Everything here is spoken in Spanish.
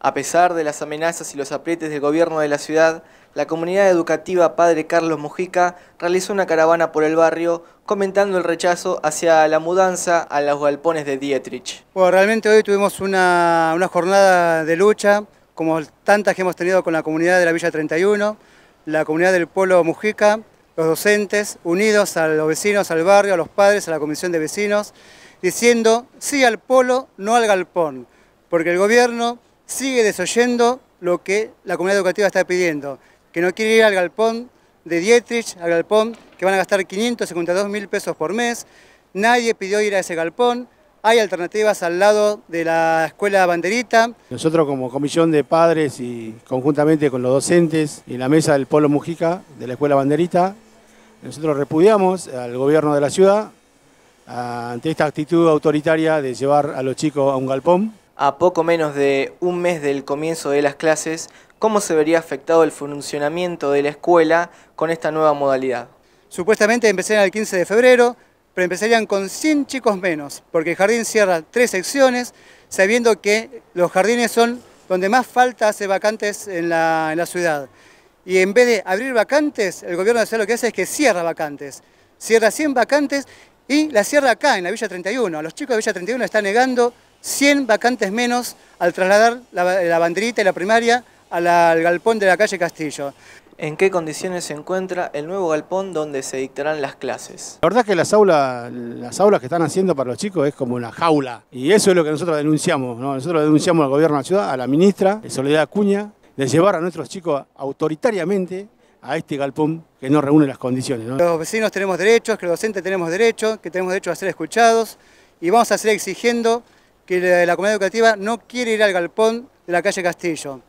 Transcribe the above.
A pesar de las amenazas y los aprietes del gobierno de la ciudad, la comunidad educativa Padre Carlos Mujica realizó una caravana por el barrio comentando el rechazo hacia la mudanza a los galpones de Dietrich. realmente hoy tuvimos una, una jornada de lucha, como tantas que hemos tenido con la comunidad de la Villa 31, la comunidad del pueblo Mujica, los docentes, unidos a los vecinos, al barrio, a los padres, a la comisión de vecinos, diciendo sí al polo, no al galpón, porque el gobierno sigue desoyendo lo que la comunidad educativa está pidiendo, que no quiere ir al galpón de Dietrich, al galpón que van a gastar 552 mil pesos por mes, nadie pidió ir a ese galpón, hay alternativas al lado de la escuela banderita. Nosotros como comisión de padres y conjuntamente con los docentes y la mesa del Polo Mujica de la escuela banderita nosotros repudiamos al gobierno de la ciudad ante esta actitud autoritaria de llevar a los chicos a un galpón. A poco menos de un mes del comienzo de las clases, ¿cómo se vería afectado el funcionamiento de la escuela con esta nueva modalidad? Supuestamente empezarían el 15 de febrero, pero empezarían con 100 chicos menos, porque el jardín cierra tres secciones, sabiendo que los jardines son donde más falta hace vacantes en la, en la ciudad y en vez de abrir vacantes, el gobierno ciudad lo que hace es que cierra vacantes. Cierra 100 vacantes y la cierra acá, en la Villa 31. A los chicos de Villa 31 están negando 100 vacantes menos al trasladar la, banderita y la primaria al galpón de la calle Castillo. ¿En qué condiciones se encuentra el nuevo galpón donde se dictarán las clases? La verdad es que las aulas, las aulas que están haciendo para los chicos es como una jaula. Y eso es lo que nosotros denunciamos. Nosotros denunciamos al gobierno de la ciudad, a la ministra, Soledad Acuña, de llevar a nuestros chicos autoritariamente a este galpón que no reúne las condiciones. Los vecinos tenemos derechos, que los docentes tenemos derechos, que tenemos derecho a ser escuchados y vamos a seguir exigiendo que la, la comunidad educativa no quiere ir al galpón de la calle Castillo.